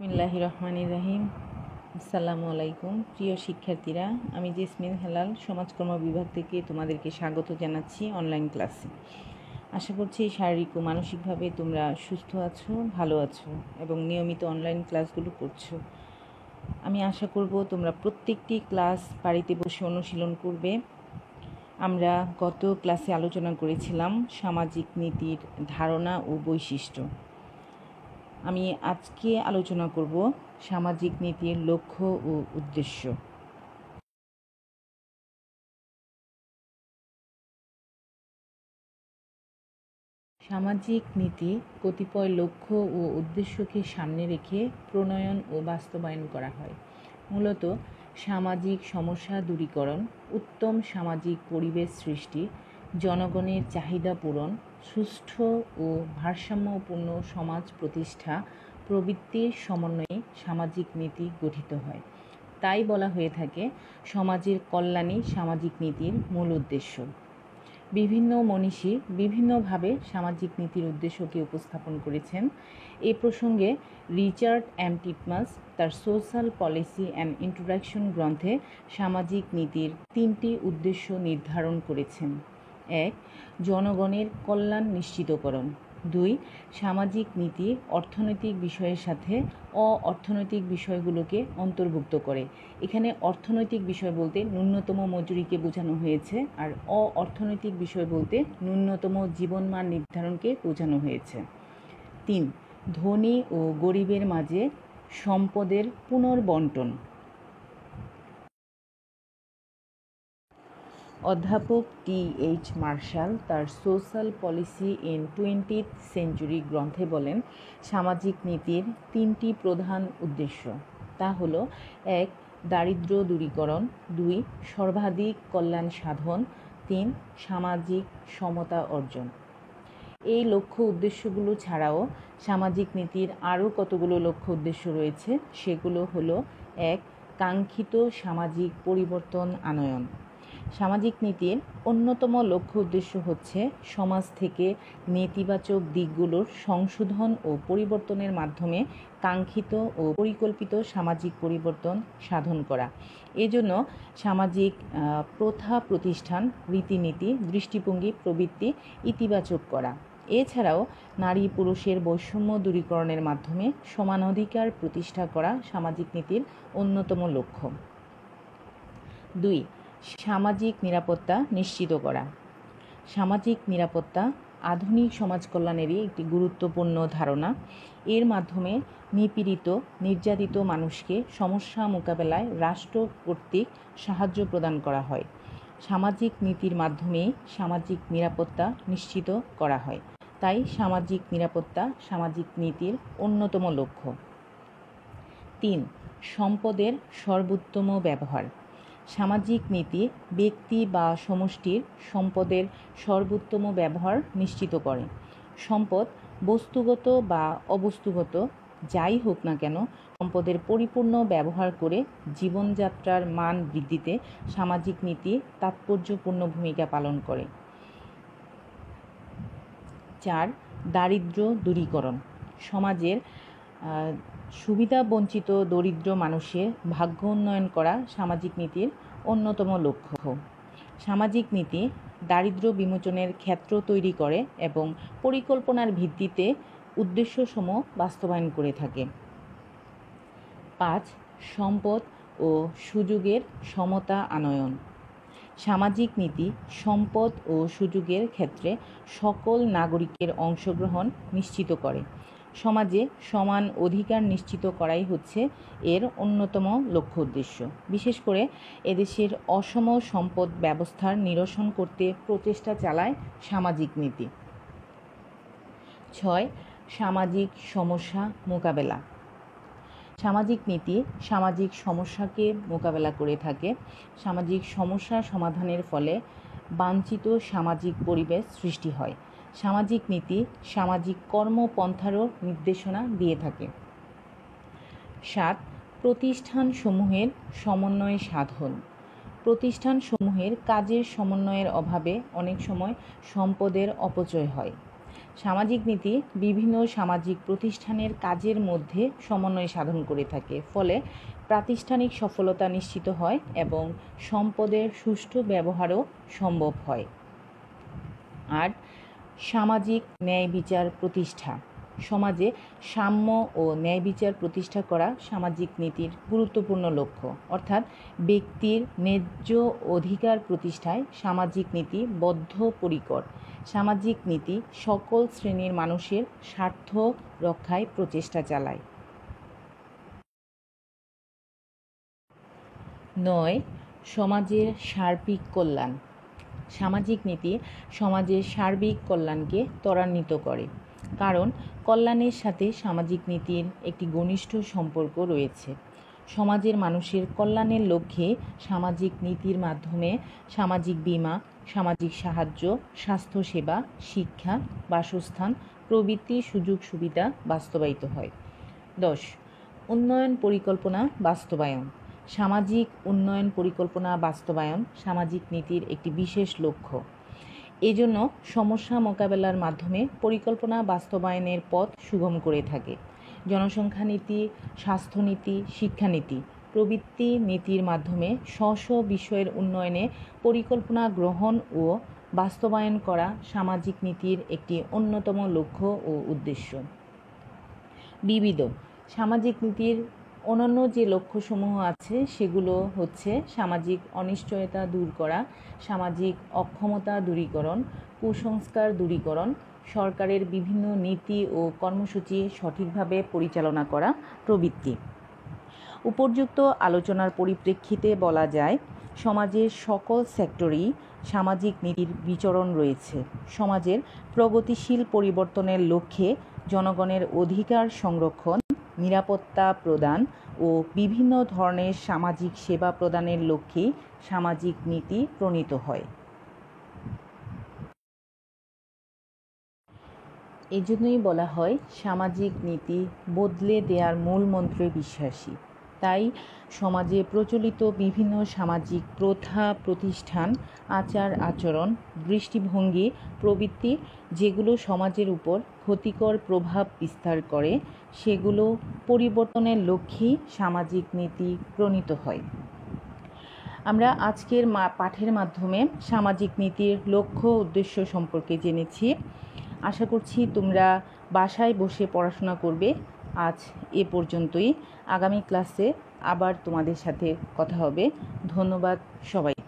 বিসমিল্লাহ রহমান ইরাহিম আসসালামু আলাইকুম প্রিয় শিক্ষার্থীরা আমি জেসমিন হেলাল সমাজকর্ম বিভাগ থেকে তোমাদেরকে স্বাগত জানাচ্ছি অনলাইন ক্লাসে আশা করছি শারীরিক ও মানসিকভাবে তোমরা সুস্থ আছো ভালো আছো এবং নিয়মিত অনলাইন ক্লাসগুলো করছো আমি আশা করব তোমরা প্রত্যেকটি ক্লাস বাড়িতে বসে অনুশীলন করবে আমরা গত ক্লাসে আলোচনা করেছিলাম সামাজিক নীতির ধারণা ও বৈশিষ্ট্য আমি আজকে আলোচনা করব সামাজিক নীতির লক্ষ্য ও উদ্দেশ্য সামাজিক নীতি কতিপয় লক্ষ্য ও উদ্দেশ্যকে সামনে রেখে প্রণয়ন ও বাস্তবায়ন করা হয় মূলত সামাজিক সমস্যা দূরীকরণ উত্তম সামাজিক পরিবেশ সৃষ্টি জনগণের চাহিদা পূরণ সুষ্ঠু ও ভারসাম্যপূর্ণ সমাজ প্রতিষ্ঠা প্রবৃত্তির সমন্বয়ে সামাজিক নীতি গঠিত হয় তাই বলা হয়ে থাকে সমাজের কল্যাণই সামাজিক নীতির মূল উদ্দেশ্য বিভিন্ন মনীষী বিভিন্নভাবে সামাজিক নীতির উদ্দেশ্যকে উপস্থাপন করেছেন এ প্রসঙ্গে রিচার্ড অ্যাম টিপমাস তার সোশ্যাল পলিসি অ্যান্ড ইন্ট্রোডাকশন গ্রন্থে সামাজিক নীতির তিনটি উদ্দেশ্য নির্ধারণ করেছেন এক জনগণের কল্যাণ নিশ্চিতকরণ দুই সামাজিক নীতি অর্থনৈতিক বিষয়ের সাথে অ অর্থনৈতিক বিষয়গুলোকে অন্তর্ভুক্ত করে এখানে অর্থনৈতিক বিষয় বলতে ন্যূনতম মজুরিকে বোঝানো হয়েছে আর অ অর্থনৈতিক বিষয় বলতে ন্যূনতম জীবনমান নির্ধারণকে বোঝানো হয়েছে তিন ধনী ও গরিবের মাঝে সম্পদের পুনর্বন্টন অধ্যাপক টি এইচ মার্শাল তার social policy in twentieth century গ্রন্থে বলেন সামাজিক নীতির তিনটি প্রধান উদ্দেশ্য তা হল এক দারিদ্র দূরীকরণ দুই সর্বাধিক কল্যাণ সাধন তিন সামাজিক সমতা অর্জন এই লক্ষ্য উদ্দেশ্যগুলো ছাড়াও সামাজিক নীতির আরও কতগুলো লক্ষ্য উদ্দেশ্য রয়েছে সেগুলো হলো এক কাঙ্ক্ষিত সামাজিক পরিবর্তন আনয়ন সামাজিক নীতির অন্যতম লক্ষ্য উদ্দেশ্য হচ্ছে সমাজ থেকে নেতিবাচক দিকগুলোর সংশোধন ও পরিবর্তনের মাধ্যমে কাঙ্ক্ষিত ও পরিকল্পিত সামাজিক পরিবর্তন সাধন করা এজন্য সামাজিক প্রথা প্রতিষ্ঠান রীতিনীতি দৃষ্টিভঙ্গি প্রবৃত্তি ইতিবাচক করা এছাড়াও নারী পুরুষের বৈষম্য দূরীকরণের মাধ্যমে সমান অধিকার প্রতিষ্ঠা করা সামাজিক নীতির অন্যতম লক্ষ্য দুই সামাজিক নিরাপত্তা নিশ্চিত করা সামাজিক নিরাপত্তা আধুনিক সমাজ কল্যাণেরই একটি গুরুত্বপূর্ণ ধারণা এর মাধ্যমে নিপীড়িত নির্যাতিত মানুষকে সমস্যা মোকাবেলায় রাষ্ট্র কর্তৃক সাহায্য প্রদান করা হয় সামাজিক নীতির মাধ্যমে সামাজিক নিরাপত্তা নিশ্চিত করা হয় তাই সামাজিক নিরাপত্তা সামাজিক নীতির অন্যতম লক্ষ্য তিন সম্পদের সর্বোত্তম ব্যবহার সামাজিক নীতি ব্যক্তি বা সমষ্টির সম্পদের সর্বোত্তম ব্যবহার নিশ্চিত করে সম্পদ বস্তুগত বা অবস্তুগত যাই হোক না কেন সম্পদের পরিপূর্ণ ব্যবহার করে জীবনযাত্রার মান বৃদ্ধিতে সামাজিক নীতি তাৎপর্যপূর্ণ ভূমিকা পালন করে চার দারিদ্র দূরীকরণ সমাজের সুবিধা বঞ্চিত দরিদ্র মানুষের ভাগ্য উন্নয়ন করা সামাজিক নীতির অন্যতম লক্ষ্য সামাজিক নীতি দারিদ্র বিমোচনের ক্ষেত্র তৈরি করে এবং পরিকল্পনার ভিত্তিতে উদ্দেশ্যসম বাস্তবায়ন করে থাকে পাঁচ সম্পদ ও সুযোগের সমতা আনয়ন সামাজিক নীতি সম্পদ ও সুযোগের ক্ষেত্রে সকল নাগরিকের অংশগ্রহণ নিশ্চিত করে সমাজে সমান অধিকার নিশ্চিত করাই হচ্ছে এর অন্যতম লক্ষ্য উদ্দেশ্য বিশেষ করে এদেশের অসম সম্পদ ব্যবস্থার নিরসন করতে প্রচেষ্টা চালায় সামাজিক নীতি ছয় সামাজিক সমস্যা মোকাবেলা সামাজিক নীতি সামাজিক সমস্যাকে মোকাবেলা করে থাকে সামাজিক সমস্যা সমাধানের ফলে বাঞ্ছিত সামাজিক পরিবেশ সৃষ্টি হয় সামাজিক নীতি সামাজিক কর্মপন্থারও নির্দেশনা দিয়ে থাকে সাত প্রতিষ্ঠানসমূহের সমন্বয় সাধন প্রতিষ্ঠানসমূহের কাজের সমন্বয়ের অভাবে অনেক সময় সম্পদের অপচয় হয় সামাজিক নীতি বিভিন্ন সামাজিক প্রতিষ্ঠানের কাজের মধ্যে সমন্বয় সাধন করে থাকে ফলে প্রাতিষ্ঠানিক সফলতা নিশ্চিত হয় এবং সম্পদের সুষ্ঠু ব্যবহারও সম্ভব হয় আর সামাজিক ন্যায় বিচার প্রতিষ্ঠা সমাজে সাম্য ও ন্যায় বিচার প্রতিষ্ঠা করা সামাজিক নীতির গুরুত্বপূর্ণ লক্ষ্য অর্থাৎ ব্যক্তির ন্যায্য অধিকার প্রতিষ্ঠায় সামাজিক নীতি বদ্ধ পরিকর সামাজিক নীতি সকল শ্রেণীর মানুষের স্বার্থ রক্ষায় প্রচেষ্টা চালায় নয় সমাজের সার্বিক কল্যাণ সামাজিক নীতি সমাজের সার্বিক কল্যাণকে ত্বরান্বিত করে কারণ কল্যাণের সাথে সামাজিক নীতির একটি ঘনিষ্ঠ সম্পর্ক রয়েছে সমাজের মানুষের কল্যাণের লক্ষ্যে সামাজিক নীতির মাধ্যমে সামাজিক বীমা সামাজিক সাহায্য স্বাস্থ্যসেবা শিক্ষা বাসস্থান প্রভৃতি সুযোগ সুবিধা বাস্তবায়িত হয় দশ উন্নয়ন পরিকল্পনা বাস্তবায়ন সামাজিক উন্নয়ন পরিকল্পনা বাস্তবায়ন সামাজিক নীতির একটি বিশেষ লক্ষ্য এজন্য সমস্যা মোকাবেলার মাধ্যমে পরিকল্পনা বাস্তবায়নের পথ সুগম করে থাকে জনসংখ্যা নীতি স্বাস্থ্যনীতি শিক্ষানীতি প্রবৃত্তি নীতির মাধ্যমে স্ব স্ব বিষয়ের উন্নয়নে পরিকল্পনা গ্রহণ ও বাস্তবায়ন করা সামাজিক নীতির একটি অন্যতম লক্ষ্য ও উদ্দেশ্য বিবিধ সামাজিক নীতির অন্যান্য যে লক্ষ্যসমূহ আছে সেগুলো হচ্ছে সামাজিক অনিশ্চয়তা দূর করা সামাজিক অক্ষমতা দূরীকরণ কুসংস্কার দূরীকরণ সরকারের বিভিন্ন নীতি ও কর্মসূচি সঠিকভাবে পরিচালনা করা প্রবৃত্তি উপর্যুক্ত আলোচনার পরিপ্রেক্ষিতে বলা যায় সমাজের সকল সেক্টরেই সামাজিক নীতির বিচরণ রয়েছে সমাজের প্রগতিশীল পরিবর্তনের লক্ষ্যে জনগণের অধিকার সংরক্ষণ নিরাপত্তা প্রদান ও বিভিন্ন ধরনের সামাজিক সেবা প্রদানের লক্ষ্যেই সামাজিক নীতি প্রণীত হয় এজন্যই বলা হয় সামাজিক নীতি বদলে দেয়ার মূল মন্ত্রে বিশ্বাসী তাই সমাজে প্রচলিত বিভিন্ন সামাজিক প্রথা প্রতিষ্ঠান আচার আচরণ দৃষ্টিভঙ্গি প্রবৃত্তি যেগুলো সমাজের উপর ক্ষতিকর প্রভাব বিস্তার করে সেগুলো পরিবর্তনের লক্ষ্যে সামাজিক নীতি প্রণীত হয় আমরা আজকের মা পাঠের মাধ্যমে সামাজিক নীতির লক্ষ্য উদ্দেশ্য সম্পর্কে জেনেছি আশা করছি তোমরা বাসায় বসে পড়াশোনা করবে আজ এ পর্যন্তই আগামী ক্লাসে আবার তোমাদের সাথে কথা হবে ধন্যবাদ সবাই